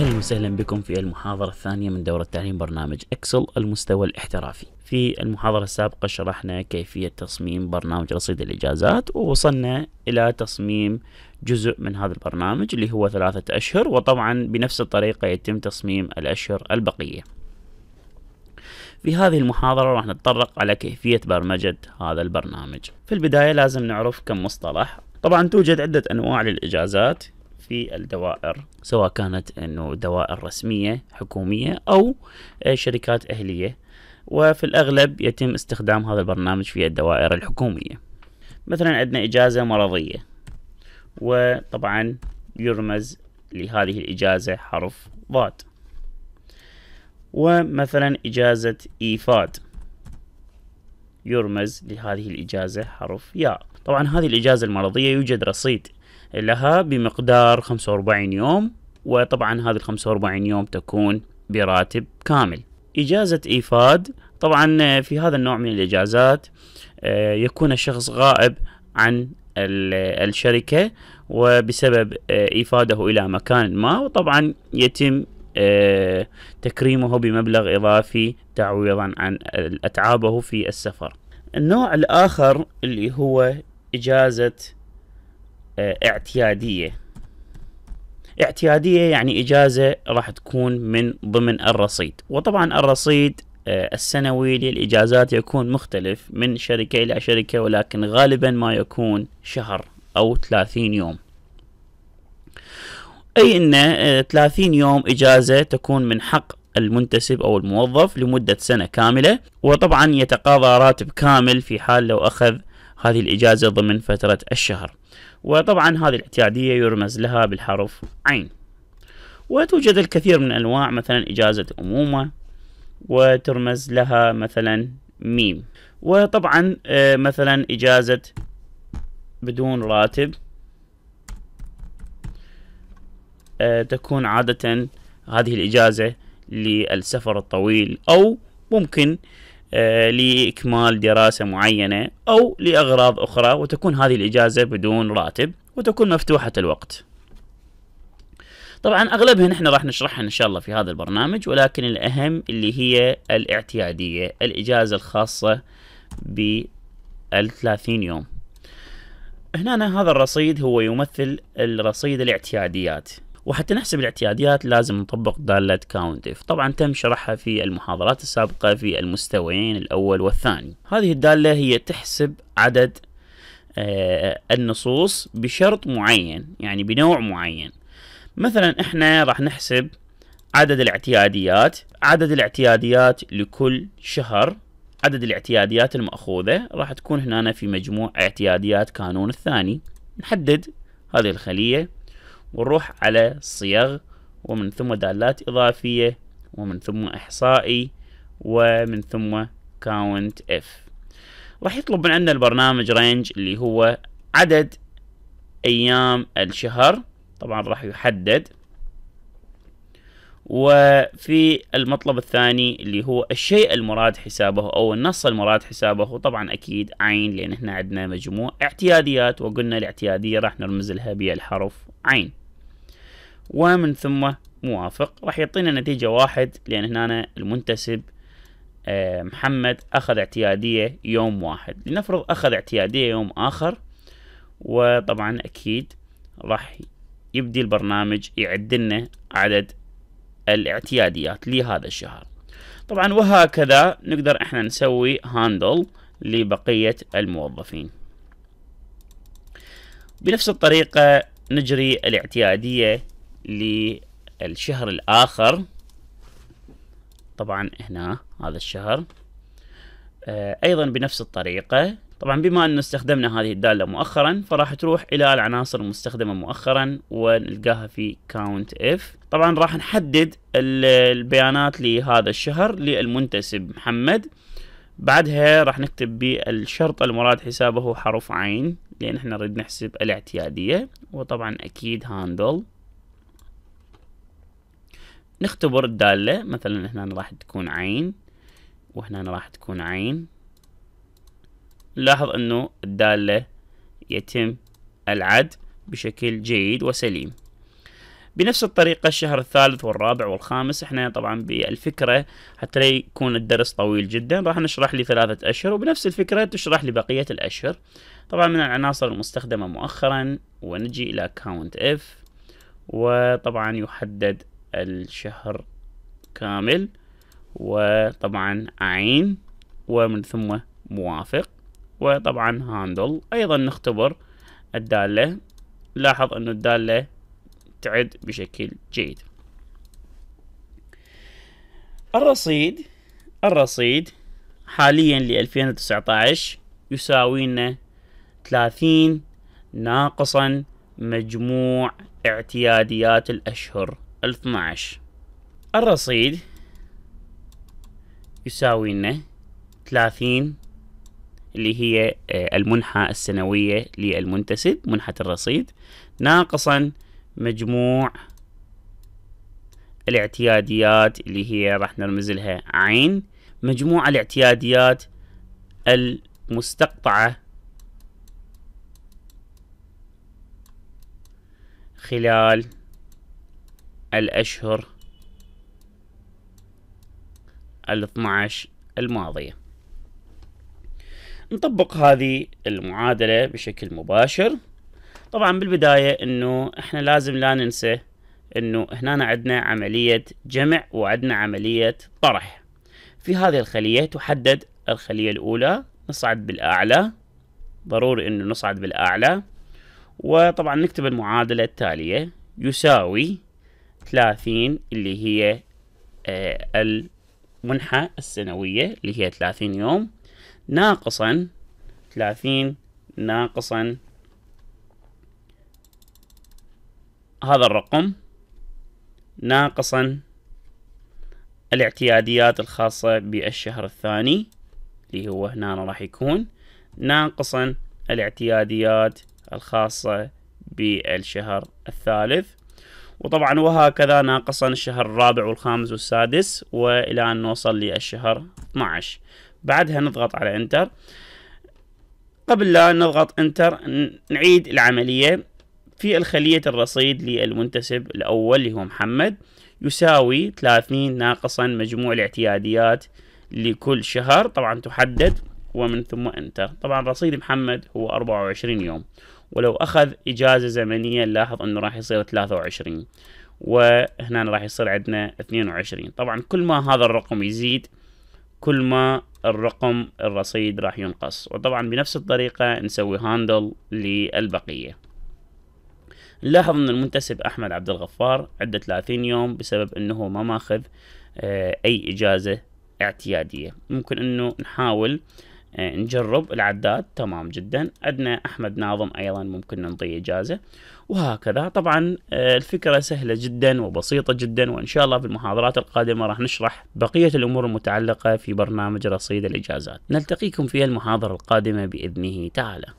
اهلا وسهلا بكم في المحاضرة الثانية من دورة تعليم برنامج اكسل المستوى الاحترافي. في المحاضرة السابقة شرحنا كيفية تصميم برنامج رصيد الاجازات ووصلنا الى تصميم جزء من هذا البرنامج اللي هو ثلاثة اشهر وطبعا بنفس الطريقة يتم تصميم الاشهر البقية. في هذه المحاضرة راح نتطرق على كيفية برمجة هذا البرنامج. في البداية لازم نعرف كم مصطلح. طبعا توجد عدة انواع للاجازات في الدوائر سواء كانت انه دوائر رسميه حكوميه او آه، شركات اهليه وفي الاغلب يتم استخدام هذا البرنامج في الدوائر الحكوميه مثلا عندنا اجازه مرضيه وطبعا يرمز لهذه الاجازه حرف ضاد ومثلا اجازه ايفاد يرمز لهذه الإجازة حرف ياء طبعا هذه الإجازة المرضية يوجد رصيد لها بمقدار 45 يوم وطبعا هذه ال 45 يوم تكون براتب كامل إجازة إيفاد طبعا في هذا النوع من الإجازات آه، يكون الشخص غائب عن الشركة وبسبب آه، إيفاده إلى مكان ما وطبعا يتم آه، تكريمه بمبلغ إضافي تعويضا عن أتعابه في السفر النوع الآخر اللي هو إجازة آه، اعتيادية اعتيادية يعني إجازة راح تكون من ضمن الرصيد وطبعا الرصيد آه، السنوي للإجازات يكون مختلف من شركة إلى شركة ولكن غالبا ما يكون شهر أو 30 يوم أي أن 30 آه، يوم إجازة تكون من حق المنتسب أو الموظف لمدة سنة كاملة وطبعا يتقاضى راتب كامل في حال لو أخذ هذه الإجازة ضمن فترة الشهر وطبعا هذه الاعتيادية يرمز لها بالحرف عين وتوجد الكثير من أنواع مثلا إجازة أمومة وترمز لها مثلا ميم وطبعا آه، مثلا إجازة بدون راتب آه، تكون عادة هذه الإجازة للسفر الطويل أو ممكن آه، لإكمال دراسة معينة أو لأغراض أخرى وتكون هذه الإجازة بدون راتب وتكون مفتوحة الوقت طبعا أغلبها نحن راح نشرحها إن شاء الله في هذا البرنامج ولكن الأهم اللي هي الاعتيادية الإجازة الخاصة بالثلاثين يوم هنا هذا الرصيد هو يمثل الرصيد الاعتياديات وحتى نحسب الاعتياديات لازم نطبق دالة كاونتف طبعا تم شرحها في المحاضرات السابقة في المستويين الأول والثاني هذه الدالة هي تحسب عدد آه، النصوص بشرط معين يعني بنوع معين مثلا احنا راح نحسب عدد الاعتياديات عدد الاعتياديات لكل شهر عدد الاعتياديات المأخوذة راح تكون هنا في مجموع اعتياديات كانون الثاني نحدد هذه الخلية ونروح على صيغ ومن ثم دالات إضافية ومن ثم إحصائي ومن ثم count if راح يطلب من عندنا البرنامج رينج اللي هو عدد أيام الشهر طبعا راح يحدد وفي المطلب الثاني اللي هو الشيء المراد حسابه او النص المراد حسابه طبعا اكيد عين لان هنا عندنا مجموع اعتياديات وقلنا الاعتياديه راح نرمز لها بالحرف عين ومن ثم موافق راح يعطينا نتيجة واحد لأن هنا المنتسب آه، محمد أخذ اعتيادية يوم واحد لنفرض أخذ اعتيادية يوم آخر وطبعا أكيد راح يبدي البرنامج يعد لنا عدد الاعتياديات لهذا الشهر طبعا وهكذا نقدر احنا نسوي هاندل لبقية الموظفين بنفس الطريقة نجري الاعتيادية للشهر الآخر طبعا هنا هذا الشهر آه، أيضا بنفس الطريقة طبعا بما أنه استخدمنا هذه الدالة مؤخرا فراح تروح إلى العناصر المستخدمة مؤخرا ونلقاها في count if طبعا راح نحدد البيانات لهذا الشهر للمنتسب محمد بعدها راح نكتب بالشرط المراد حسابه حرف عين لأن احنا نريد نحسب الاعتيادية وطبعا أكيد هاندل نختبر الدالة مثلا هنا راح تكون عين وهنا راح تكون عين نلاحظ انه الدالة يتم العد بشكل جيد وسليم بنفس الطريقة الشهر الثالث والرابع والخامس احنا طبعا بالفكرة حتى لا يكون الدرس طويل جدا راح نشرح لثلاثة أشهر وبنفس الفكرة تشرح لبقية الأشهر طبعا من العناصر المستخدمة مؤخرا ونجي إلى count if وطبعا يحدد الشهر كامل وطبعا عين ومن ثم موافق وطبعا هاندل ايضا نختبر الدالة لاحظ انه الدالة تعد بشكل جيد الرصيد الرصيد حاليا ل 2019 يساوي لنا 30 ناقصا مجموع اعتياديات الأشهر 12 الرصيد يساوي لنا 30 اللي هي آه، المنحة السنوية للمنتسب منحة الرصيد ناقصا مجموع الاعتياديات اللي هي راح نرمز لها عين مجموع الاعتياديات المستقطعة خلال الأشهر ال 12 الماضية نطبق هذه المعادلة بشكل مباشر طبعا بالبداية انه احنا لازم لا ننسى انه هنا عندنا عملية جمع وعندنا عملية طرح في هذه الخلية تحدد الخلية الاولى نصعد بالاعلى ضروري انه نصعد بالاعلى وطبعا نكتب المعادلة التالية يساوي 30 اللي هي آه، المنحة السنوية اللي هي 30 يوم ناقصا 30 ناقصا هذا الرقم ناقصا الاعتياديات الخاصة بالشهر الثاني اللي هو هنا راح يكون ناقصا الاعتياديات الخاصة بالشهر الثالث وطبعا وهكذا ناقصا الشهر الرابع والخامس والسادس والى ان نوصل للشهر 12 بعدها نضغط على انتر قبل لا نضغط انتر نعيد العملية في الخلية الرصيد للمنتسب الأول اللي هو محمد يساوي 30 ناقصا مجموع الاعتياديات لكل شهر طبعا تحدد ومن ثم انتر طبعا رصيد محمد هو 24 يوم ولو اخذ اجازه زمنيه نلاحظ انه راح يصير 23 وهنا راح يصير عندنا 22 طبعا كل ما هذا الرقم يزيد كل ما الرقم الرصيد راح ينقص وطبعا بنفس الطريقة نسوي هاندل للبقية نلاحظ ان المنتسب احمد عبد الغفار عدة 30 يوم بسبب انه ما ماخذ آه، اي اجازة اعتيادية ممكن انه نحاول إيه، نجرب العداد تمام جدا عندنا احمد ناظم ايضا ممكن نعطيه اجازه وهكذا طبعا آه، الفكره سهله جدا وبسيطه جدا وان شاء الله في المحاضرات القادمه راح نشرح بقيه الامور المتعلقه في برنامج رصيد الاجازات نلتقيكم في المحاضره القادمه باذنه تعالى